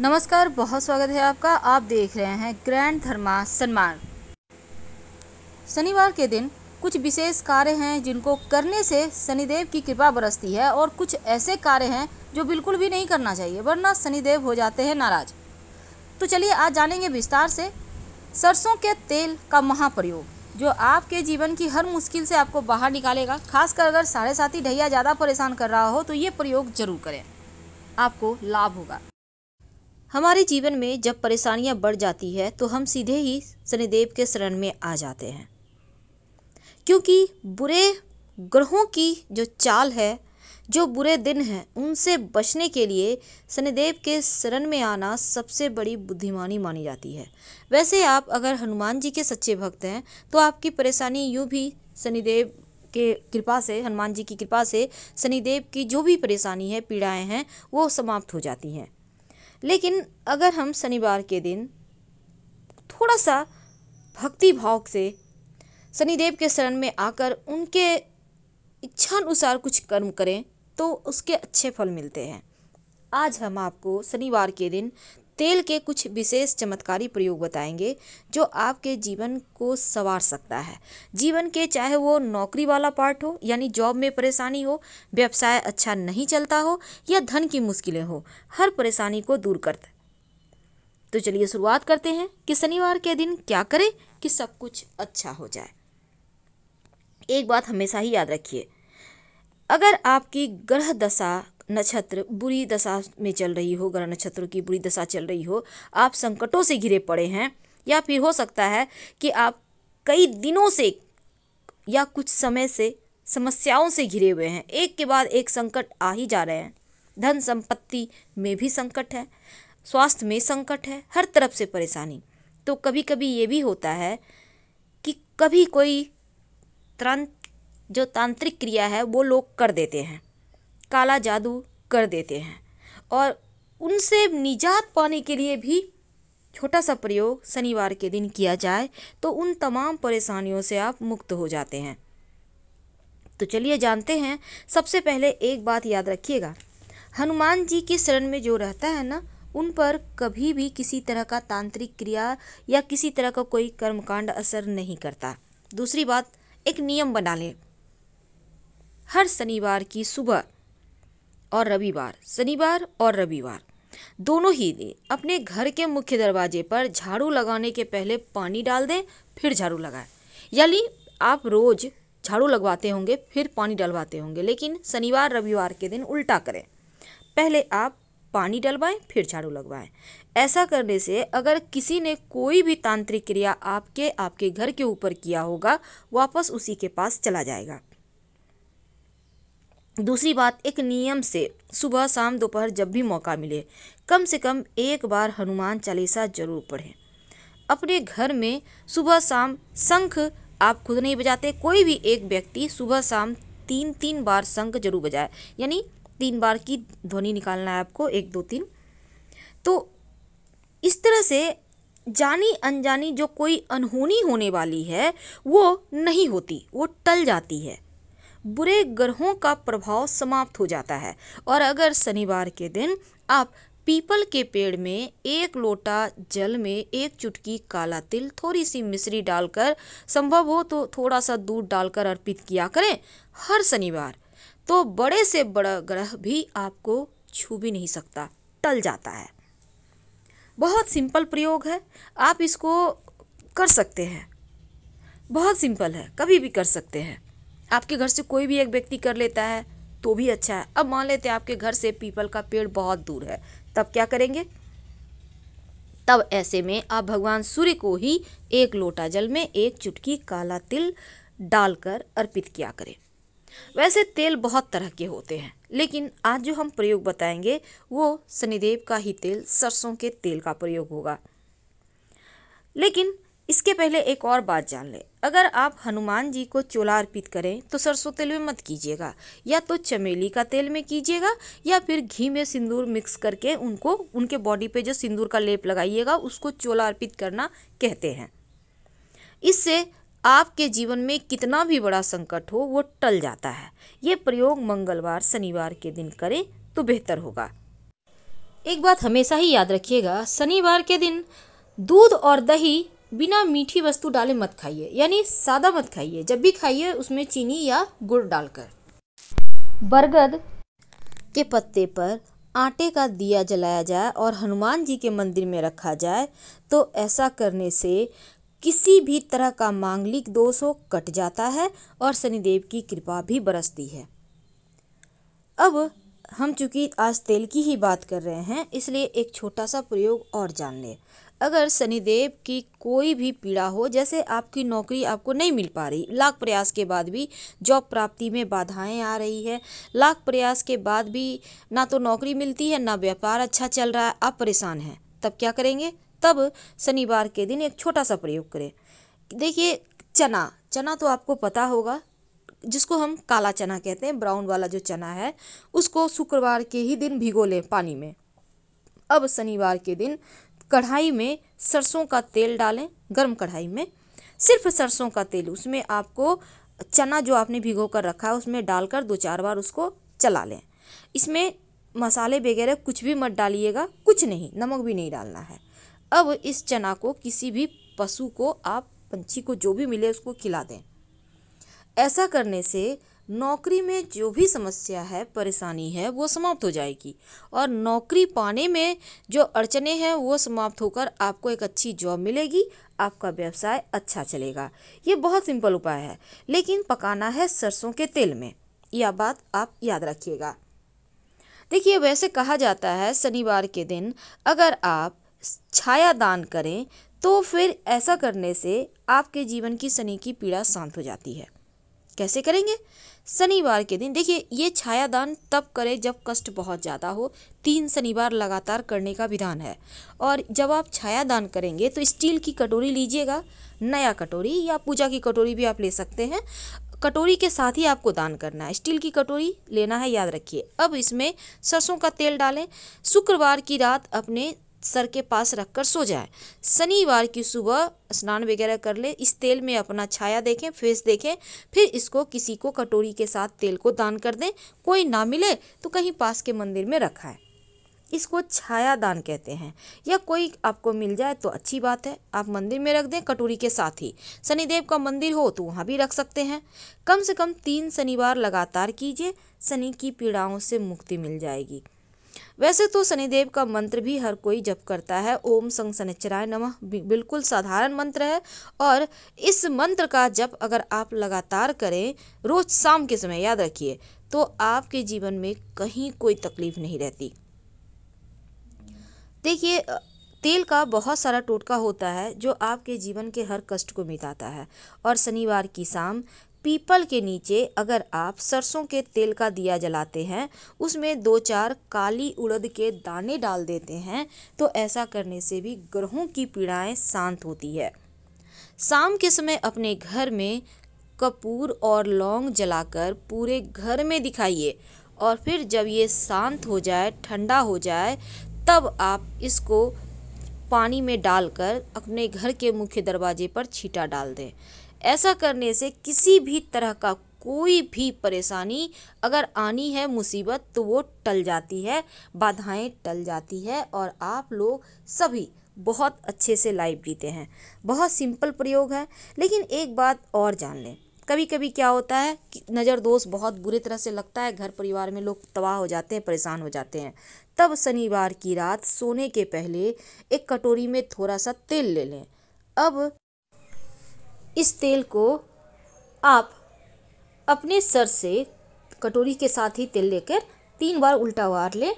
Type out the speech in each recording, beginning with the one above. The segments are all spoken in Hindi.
नमस्कार बहुत स्वागत है आपका आप देख रहे हैं ग्रैंड धर्मा सन्मार्ग शनिवार के दिन कुछ विशेष कार्य हैं जिनको करने से शनिदेव की कृपा बरसती है और कुछ ऐसे कार्य हैं जो बिल्कुल भी नहीं करना चाहिए वरना शनिदेव हो जाते हैं नाराज तो चलिए आज जानेंगे विस्तार से सरसों के तेल का महाप्रयोग जो आपके जीवन की हर मुश्किल से आपको बाहर निकालेगा खासकर अगर साढ़े साथी ढैया ज़्यादा परेशान कर रहा हो तो ये प्रयोग जरूर करें आपको लाभ होगा हमारे जीवन में जब परेशानियां बढ़ जाती है तो हम सीधे ही शनिदेव के शरण में आ जाते हैं क्योंकि बुरे ग्रहों की जो चाल है जो बुरे दिन हैं उनसे बचने के लिए शनिदेव के शरण में आना सबसे बड़ी बुद्धिमानी मानी जाती है वैसे आप अगर हनुमान जी के सच्चे भक्त हैं तो आपकी परेशानी यूँ भी शनिदेव के कृपा से हनुमान जी की कृपा से शनिदेव की जो भी परेशानी है पीड़ाएं हैं वो समाप्त हो जाती हैं लेकिन अगर हम शनिवार के दिन थोड़ा सा भक्ति भाव से शनिदेव के शरण में आकर उनके इच्छानुसार कुछ कर्म करें तो उसके अच्छे फल मिलते हैं आज हम आपको शनिवार के दिन तेल के कुछ विशेष चमत्कारी प्रयोग बताएंगे जो आपके जीवन को संवार सकता है जीवन के चाहे वो नौकरी वाला पार्ट हो यानी जॉब में परेशानी हो व्यवसाय अच्छा नहीं चलता हो या धन की मुश्किलें हो हर परेशानी को दूर करते तो चलिए शुरुआत करते हैं कि शनिवार के दिन क्या करें कि सब कुछ अच्छा हो जाए एक बात हमेशा ही याद रखिए अगर आपकी ग्रह दशा नक्षत्र बुरी दशा में चल रही हो ग्रह नक्षत्रों की बुरी दशा चल रही हो आप संकटों से घिरे पड़े हैं या फिर हो सकता है कि आप कई दिनों से या कुछ समय से समस्याओं से घिरे हुए हैं एक के बाद एक संकट आ ही जा रहे हैं धन संपत्ति में भी संकट है स्वास्थ्य में संकट है हर तरफ से परेशानी तो कभी कभी ये भी होता है कि कभी कोई तुरंत जो तांत्रिक क्रिया है वो लोग कर देते हैं काला जादू कर देते हैं और उनसे निजात पाने के लिए भी छोटा सा प्रयोग शनिवार के दिन किया जाए तो उन तमाम परेशानियों से आप मुक्त हो जाते हैं तो चलिए जानते हैं सबसे पहले एक बात याद रखिएगा हनुमान जी के शरण में जो रहता है ना उन पर कभी भी किसी तरह का तांत्रिक क्रिया या किसी तरह का कोई कर्मकांड असर नहीं करता दूसरी बात एक नियम बना लें हर शनिवार की सुबह और रविवार शनिवार और रविवार दोनों ही दिन अपने घर के मुख्य दरवाजे पर झाड़ू लगाने के पहले पानी डाल दें फिर झाड़ू लगाएं यानी आप रोज़ झाड़ू लगवाते होंगे फिर पानी डलवाते होंगे लेकिन शनिवार रविवार के दिन उल्टा करें पहले आप पानी डलवाएं फिर झाड़ू लगवाएं ऐसा करने से अगर किसी ने कोई भी तांत्रिक क्रिया आपके आपके घर के ऊपर किया होगा वापस उसी के पास चला जाएगा दूसरी बात एक नियम से सुबह शाम दोपहर जब भी मौका मिले कम से कम एक बार हनुमान चालीसा जरूर पढ़ें अपने घर में सुबह शाम शंख आप खुद नहीं बजाते कोई भी एक व्यक्ति सुबह शाम तीन तीन बार शंख जरूर बजाए यानी तीन बार की ध्वनि निकालना है आपको एक दो तीन तो इस तरह से जानी अनजानी जो कोई अनहोनी होने वाली है वो नहीं होती वो टल जाती है बुरे ग्रहों का प्रभाव समाप्त हो जाता है और अगर शनिवार के दिन आप पीपल के पेड़ में एक लोटा जल में एक चुटकी काला तिल थोड़ी सी मिश्री डालकर संभव हो तो थोड़ा सा दूध डालकर अर्पित किया करें हर शनिवार तो बड़े से बड़ा ग्रह भी आपको छू भी नहीं सकता टल जाता है बहुत सिंपल प्रयोग है आप इसको कर सकते हैं बहुत सिंपल है कभी भी कर सकते हैं आपके घर से कोई भी एक व्यक्ति कर लेता है तो भी अच्छा है अब मान लेते हैं आपके घर से पीपल का पेड़ बहुत दूर है तब क्या करेंगे तब ऐसे में आप भगवान सूर्य को ही एक लोटा जल में एक चुटकी काला तिल डालकर अर्पित किया करें वैसे तेल बहुत तरह के होते हैं लेकिन आज जो हम प्रयोग बताएंगे वो शनिदेव का ही तेल सरसों के तेल का प्रयोग होगा लेकिन इसके पहले एक और बात जान लें अगर आप हनुमान जी को चोला अर्पित करें तो सरसों तेल में मत कीजिएगा या तो चमेली का तेल में कीजिएगा या फिर घी में सिंदूर मिक्स करके उनको उनके बॉडी पे जो सिंदूर का लेप लगाइएगा उसको चोला अर्पित करना कहते हैं इससे आपके जीवन में कितना भी बड़ा संकट हो वो टल जाता है ये प्रयोग मंगलवार शनिवार के दिन करें तो बेहतर होगा एक बात हमेशा ही याद रखिएगा शनिवार के दिन दूध और दही बिना मीठी वस्तु डाले मत खाइए यानी सादा मत खाइए जब भी खाइए उसमें चीनी या गुड़ डालकर बरगद के पत्ते पर आटे का दिया जलाया जाए और हनुमान जी के मंदिर में रखा जाए तो ऐसा करने से किसी भी तरह का मांगलिक दोष हो कट जाता है और शनिदेव की कृपा भी बरसती है अब हम चूँकि आज तेल की ही बात कर रहे हैं इसलिए एक छोटा सा प्रयोग और जान लें अगर शनिदेव की कोई भी पीड़ा हो जैसे आपकी नौकरी आपको नहीं मिल पा रही लाख प्रयास के बाद भी जॉब प्राप्ति में बाधाएं आ रही है लाख प्रयास के बाद भी ना तो नौकरी मिलती है ना व्यापार अच्छा चल रहा है आप परेशान हैं तब क्या करेंगे तब शनिवार के दिन एक छोटा सा प्रयोग करें देखिए चना चना तो आपको पता होगा जिसको हम काला चना कहते हैं ब्राउन वाला जो चना है उसको शुक्रवार के ही दिन भिगो लें पानी में अब शनिवार के दिन कढ़ाई में सरसों का तेल डालें गर्म कढ़ाई में सिर्फ सरसों का तेल उसमें आपको चना जो आपने भिगो कर रखा है उसमें डालकर दो चार बार उसको चला लें इसमें मसाले वगैरह कुछ भी मत डालिएगा कुछ नहीं नमक भी नहीं डालना है अब इस चना को किसी भी पशु को आप पंछी को जो भी मिले उसको खिला दें ऐसा करने से नौकरी में जो भी समस्या है परेशानी है वो समाप्त हो जाएगी और नौकरी पाने में जो अड़चने हैं वो समाप्त होकर आपको एक अच्छी जॉब मिलेगी आपका व्यवसाय अच्छा चलेगा ये बहुत सिंपल उपाय है लेकिन पकाना है सरसों के तेल में यह बात आप याद रखिएगा देखिए वैसे कहा जाता है शनिवार के दिन अगर आप छाया दान करें तो फिर ऐसा करने से आपके जीवन की शनि की पीड़ा शांत हो जाती है कैसे करेंगे शनिवार के दिन देखिए ये छाया दान तब करें जब कष्ट बहुत ज़्यादा हो तीन शनिवार लगातार करने का विधान है और जब आप छाया दान करेंगे तो स्टील की कटोरी लीजिएगा नया कटोरी या पूजा की कटोरी भी आप ले सकते हैं कटोरी के साथ ही आपको दान करना है स्टील की कटोरी लेना है याद रखिए अब इसमें सरसों का तेल डालें शुक्रवार की रात अपने सर के पास रखकर सो जाए शनिवार की सुबह स्नान वगैरह कर ले इस तेल में अपना छाया देखें फेस देखें फिर इसको किसी को कटोरी के साथ तेल को दान कर दें कोई ना मिले तो कहीं पास के मंदिर में रखा है इसको छाया दान कहते हैं या कोई आपको मिल जाए तो अच्छी बात है आप मंदिर में रख दें कटोरी के साथ ही शनिदेव का मंदिर हो तो वहाँ भी रख सकते हैं कम से कम तीन शनिवार लगातार कीजिए शनि की पीड़ाओं से मुक्ति मिल जाएगी वैसे तो शनिदेव का मंत्र भी हर कोई जप करता है ओम संग शनिचराय नमः बिल्कुल साधारण मंत्र है और इस मंत्र का जप अगर आप लगातार करें रोज शाम के समय याद रखिए तो आपके जीवन में कहीं कोई तकलीफ नहीं रहती देखिए तेल का बहुत सारा टोटका होता है जो आपके जीवन के हर कष्ट को मिटाता है और शनिवार की शाम पीपल के नीचे अगर आप सरसों के तेल का दिया जलाते हैं उसमें दो चार काली उड़द के दाने डाल देते हैं तो ऐसा करने से भी ग्रहों की पीड़ाएं शांत होती है शाम के समय अपने घर में कपूर और लौंग जलाकर पूरे घर में दिखाइए और फिर जब ये शांत हो जाए ठंडा हो जाए तब आप इसको पानी में डालकर अपने घर के मुख्य दरवाजे पर छीटा डाल दें ऐसा करने से किसी भी तरह का कोई भी परेशानी अगर आनी है मुसीबत तो वो टल जाती है बाधाएं टल जाती है और आप लोग सभी बहुत अच्छे से लाइफ जीते हैं बहुत सिंपल प्रयोग है लेकिन एक बात और जान लें कभी कभी क्या होता है कि नज़र दोष बहुत बुरी तरह से लगता है घर परिवार में लोग तबाह हो जाते हैं परेशान हो जाते हैं तब शनिवार की रात सोने के पहले एक कटोरी में थोड़ा सा तेल ले लें अब इस तेल को आप अपने सर से कटोरी के साथ ही तेल लेकर तीन बार उल्टा वार लें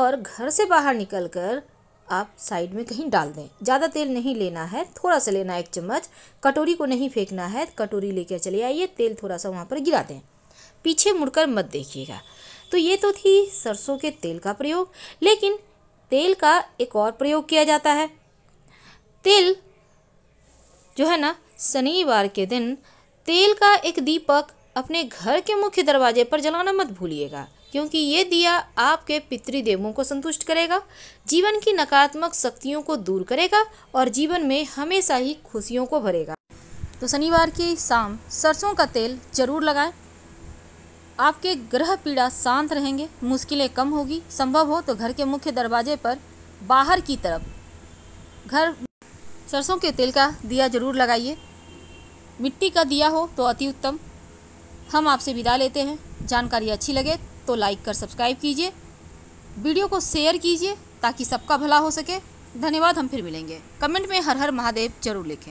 और घर से बाहर निकल कर आप साइड में कहीं डाल दें ज़्यादा तेल नहीं लेना है थोड़ा सा लेना है एक चम्मच कटोरी को नहीं फेंकना है कटोरी लेकर चले आइए तेल थोड़ा सा वहाँ पर गिरा दें पीछे मुड़कर मत देखिएगा तो ये तो थी सरसों के तेल का प्रयोग लेकिन तेल का एक और प्रयोग किया जाता है तेल जो है ना शनिवार के दिन तेल का एक दीपक अपने घर के मुख्य दरवाजे पर जलाना मत भूलिएगा क्योंकि ये दिया आपके पितृदेवों को संतुष्ट करेगा जीवन की नकारात्मक शक्तियों को दूर करेगा और जीवन में हमेशा ही खुशियों को भरेगा तो शनिवार की शाम सरसों का तेल जरूर लगाएं आपके ग्रह पीड़ा शांत रहेंगे मुश्किलें कम होगी संभव हो तो घर के मुख्य दरवाजे पर बाहर की तरफ घर सरसों के तेल का दिया जरूर लगाइए मिट्टी का दिया हो तो अति उत्तम हम आपसे विदा लेते हैं जानकारी अच्छी लगे तो लाइक कर सब्सक्राइब कीजिए वीडियो को शेयर कीजिए ताकि सबका भला हो सके धन्यवाद हम फिर मिलेंगे कमेंट में हर हर महादेव जरूर लिखें